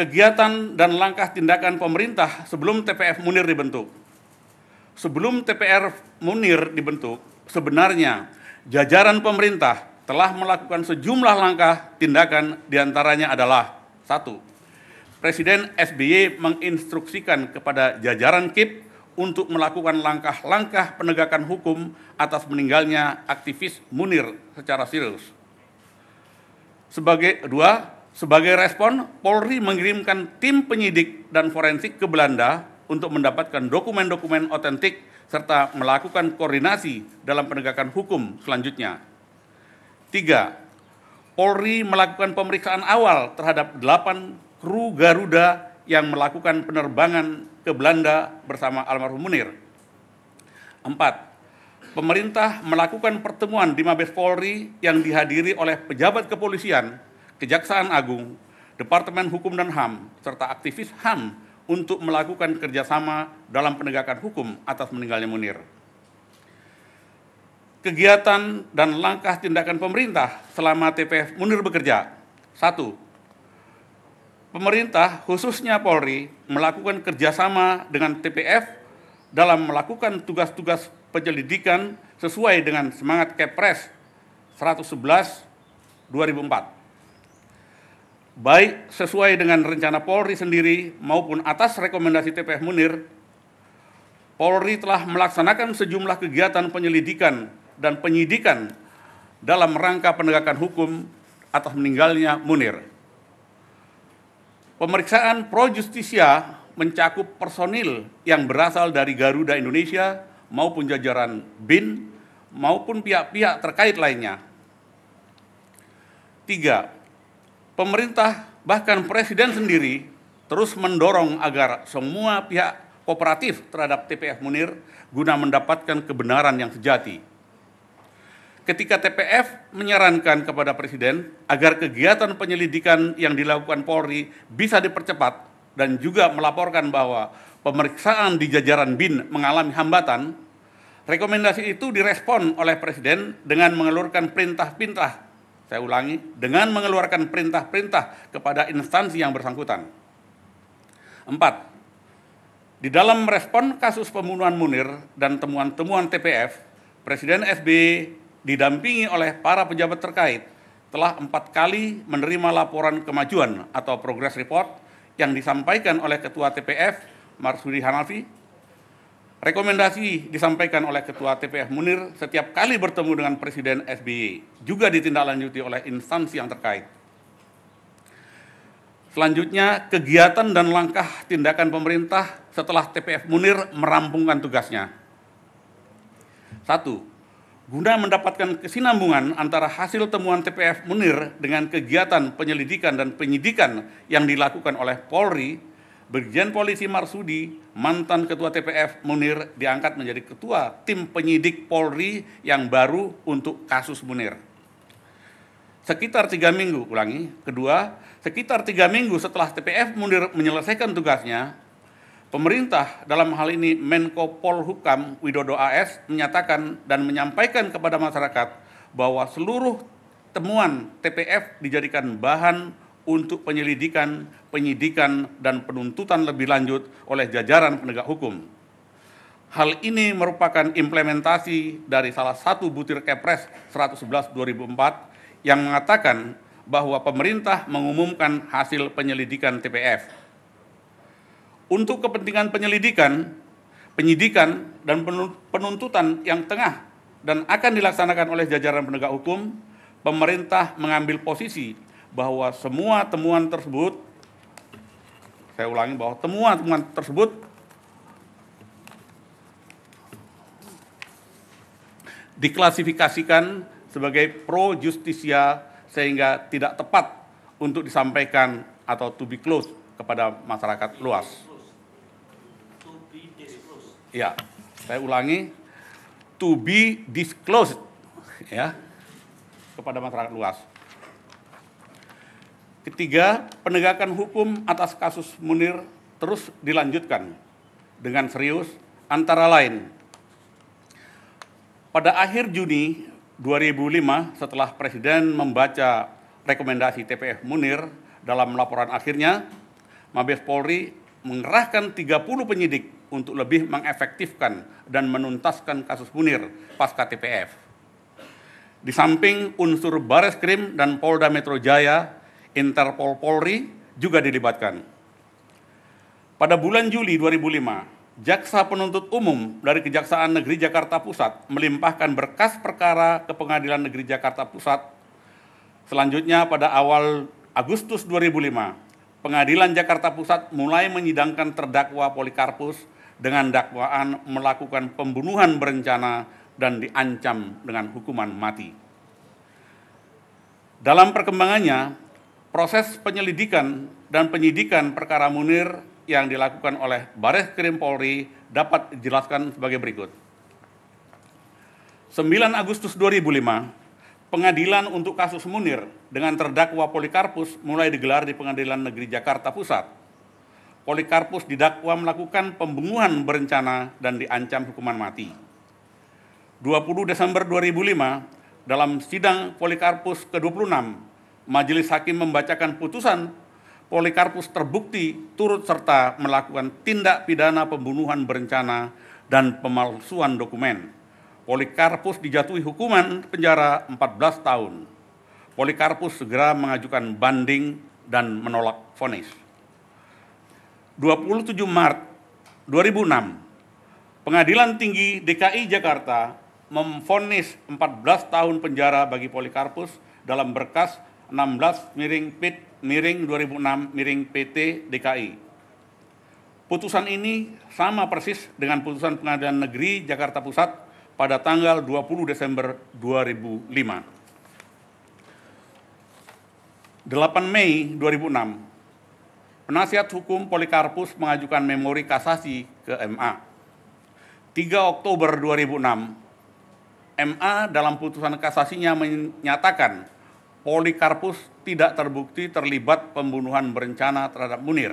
kegiatan dan langkah tindakan pemerintah sebelum TPF Munir dibentuk. Sebelum TPR Munir dibentuk, sebenarnya jajaran pemerintah telah melakukan sejumlah langkah tindakan diantaranya adalah satu, Presiden SBY menginstruksikan kepada jajaran KIP untuk melakukan langkah-langkah penegakan hukum atas meninggalnya aktivis Munir secara serius. Sebagai dua, sebagai respon, Polri mengirimkan tim penyidik dan forensik ke Belanda untuk mendapatkan dokumen-dokumen otentik serta melakukan koordinasi dalam penegakan hukum selanjutnya. Tiga, Polri melakukan pemeriksaan awal terhadap delapan kru Garuda yang melakukan penerbangan ke Belanda bersama almarhum Munir. Empat, pemerintah melakukan pertemuan di Mabes Polri yang dihadiri oleh pejabat kepolisian Kejaksaan Agung, Departemen Hukum dan HAM, serta aktivis HAM untuk melakukan kerjasama dalam penegakan hukum atas meninggalnya Munir. Kegiatan dan langkah tindakan pemerintah selama TPF Munir bekerja. Satu, pemerintah khususnya Polri melakukan kerjasama dengan TPF dalam melakukan tugas-tugas penyelidikan sesuai dengan semangat Kepres 111 2004 baik sesuai dengan rencana Polri sendiri maupun atas rekomendasi TPF Munir, Polri telah melaksanakan sejumlah kegiatan penyelidikan dan penyidikan dalam rangka penegakan hukum atas meninggalnya Munir. Pemeriksaan pro justisia mencakup personil yang berasal dari Garuda Indonesia maupun jajaran BIN maupun pihak-pihak terkait lainnya. Tiga, pemerintah bahkan presiden sendiri terus mendorong agar semua pihak kooperatif terhadap TPF Munir guna mendapatkan kebenaran yang sejati. Ketika TPF menyarankan kepada Presiden agar kegiatan penyelidikan yang dilakukan Polri bisa dipercepat dan juga melaporkan bahwa pemeriksaan di jajaran BIN mengalami hambatan, rekomendasi itu direspon oleh Presiden dengan mengelurkan perintah-perintah saya ulangi, dengan mengeluarkan perintah-perintah kepada instansi yang bersangkutan. Empat, di dalam merespon kasus pembunuhan Munir dan temuan-temuan TPF, Presiden SBY didampingi oleh para pejabat terkait telah empat kali menerima laporan kemajuan atau progress report yang disampaikan oleh Ketua TPF Marsudi Hanafi Rekomendasi disampaikan oleh Ketua TPF Munir setiap kali bertemu dengan Presiden SBY, juga ditindaklanjuti oleh instansi yang terkait. Selanjutnya, kegiatan dan langkah tindakan pemerintah setelah TPF Munir merampungkan tugasnya. Satu, guna mendapatkan kesinambungan antara hasil temuan TPF Munir dengan kegiatan penyelidikan dan penyidikan yang dilakukan oleh Polri Brigjen Polisi Marsudi, mantan Ketua TPF Munir diangkat menjadi Ketua Tim Penyidik Polri yang baru untuk kasus Munir. Sekitar tiga minggu, ulangi, kedua, sekitar tiga minggu setelah TPF Munir menyelesaikan tugasnya, pemerintah dalam hal ini Menko Polhukam Widodo AS menyatakan dan menyampaikan kepada masyarakat bahwa seluruh temuan TPF dijadikan bahan untuk penyelidikan, penyidikan, dan penuntutan lebih lanjut oleh jajaran penegak hukum. Hal ini merupakan implementasi dari salah satu butir Kepres 111 2004 yang mengatakan bahwa pemerintah mengumumkan hasil penyelidikan TPF. Untuk kepentingan penyelidikan, penyidikan, dan penuntutan yang tengah dan akan dilaksanakan oleh jajaran penegak hukum, pemerintah mengambil posisi bahwa semua temuan tersebut saya ulangi bahwa temuan-temuan tersebut diklasifikasikan sebagai pro justisia sehingga tidak tepat untuk disampaikan atau to be closed kepada masyarakat luas. Ya, saya ulangi to be disclosed ya kepada masyarakat luas. Ketiga, penegakan hukum atas kasus Munir terus dilanjutkan dengan serius antara lain. Pada akhir Juni 2005 setelah Presiden membaca rekomendasi TPF Munir dalam laporan akhirnya, Mabes Polri mengerahkan 30 penyidik untuk lebih mengefektifkan dan menuntaskan kasus Munir pasca TPF. Di samping unsur Bareskrim dan Polda Metro Jaya Interpol Polri juga dilibatkan. Pada bulan Juli 2005, Jaksa Penuntut Umum dari Kejaksaan Negeri Jakarta Pusat melimpahkan berkas perkara ke Pengadilan Negeri Jakarta Pusat. Selanjutnya pada awal Agustus 2005, Pengadilan Jakarta Pusat mulai menyidangkan terdakwa Polikarpus dengan dakwaan melakukan pembunuhan berencana dan diancam dengan hukuman mati. Dalam perkembangannya, Proses penyelidikan dan penyidikan perkara Munir yang dilakukan oleh Baris Krim Polri dapat dijelaskan sebagai berikut. 9 Agustus 2005, pengadilan untuk kasus Munir dengan terdakwa Polikarpus mulai digelar di Pengadilan Negeri Jakarta Pusat. Polikarpus didakwa melakukan pembunuhan berencana dan diancam hukuman mati. 20 Desember 2005, dalam sidang Polikarpus ke-26, majelis hakim membacakan putusan Polikarpus terbukti turut serta melakukan tindak pidana pembunuhan berencana dan pemalsuan dokumen. Polikarpus dijatuhi hukuman penjara 14 tahun. Polikarpus segera mengajukan banding dan menolak vonis. 27 Maret 2006, Pengadilan Tinggi DKI Jakarta memvonis 14 tahun penjara bagi Polikarpus dalam berkas 16 miring PIT miring 2006 miring PT DKI. Putusan ini sama persis dengan putusan Pengadilan Negeri Jakarta Pusat pada tanggal 20 Desember 2005. 8 Mei 2006, penasihat hukum Polikarpus mengajukan memori kasasi ke MA. 3 Oktober 2006, MA dalam putusan kasasinya menyatakan Polikarpus tidak terbukti terlibat pembunuhan berencana terhadap Munir.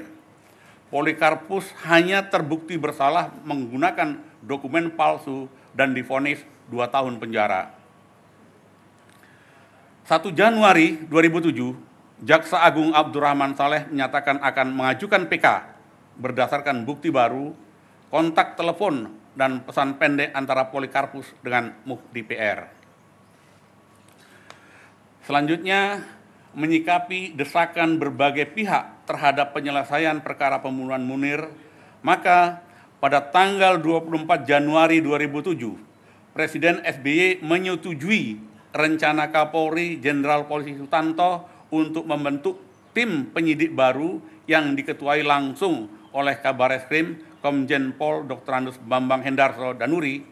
Polikarpus hanya terbukti bersalah menggunakan dokumen palsu dan difonis dua tahun penjara. 1 Januari 2007, Jaksa Agung Abdurrahman Saleh menyatakan akan mengajukan PK berdasarkan bukti baru, kontak telepon dan pesan pendek antara Polikarpus dengan Muhdi PR. Selanjutnya, menyikapi desakan berbagai pihak terhadap penyelesaian perkara pembunuhan Munir, maka pada tanggal 24 Januari 2007, Presiden SBY menyetujui rencana Kapolri Jenderal Polisi Sutanto untuk membentuk tim penyidik baru yang diketuai langsung oleh Kabar Komjen Pol Dr. Andus Bambang Hendarso Danuri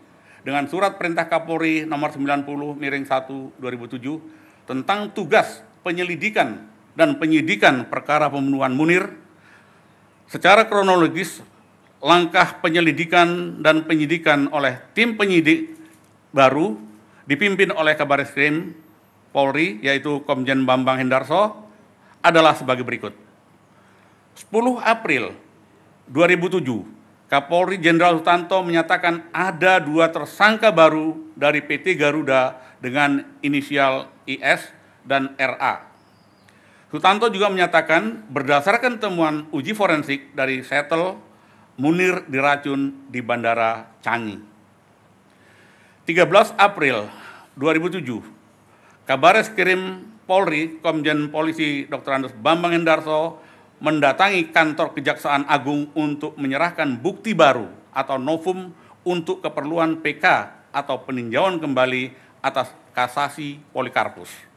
dengan surat perintah Kapolri nomor 90 miring 1 2007 tentang tugas penyelidikan dan penyidikan perkara pembunuhan Munir secara kronologis langkah penyelidikan dan penyidikan oleh tim penyidik baru dipimpin oleh Kabareskrim Eskrim Polri yaitu Komjen Bambang Hendarso adalah sebagai berikut. 10 April 2007 Kapolri Jenderal Sutanto menyatakan ada dua tersangka baru dari PT Garuda dengan inisial IS dan RA. Sutanto juga menyatakan berdasarkan temuan uji forensik dari Setel, Munir diracun di Bandara Changi. 13 April 2007, es Krim Polri, Komjen Polisi Dr. Andes Bambang Hendarso mendatangi kantor Kejaksaan Agung untuk menyerahkan bukti baru atau novum untuk keperluan PK atau peninjauan kembali atas kasasi Polikarpus.